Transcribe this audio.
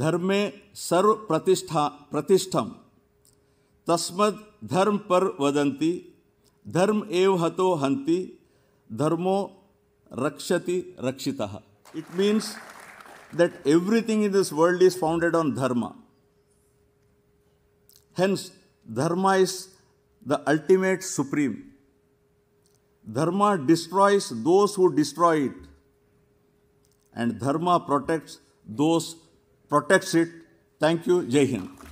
धर्मे सर्व प्रतिष्ठा प्रतिष्ठम तस्मद धर्म पर वदन्ति धर्म एव हतो हंति धर्मो रक्षति रक्षिता it means that everything in this world is founded on dharma hence dharma is the ultimate supreme dharma destroys those who destroy it and dharma protects those protects it. Thank you. Jai Hind.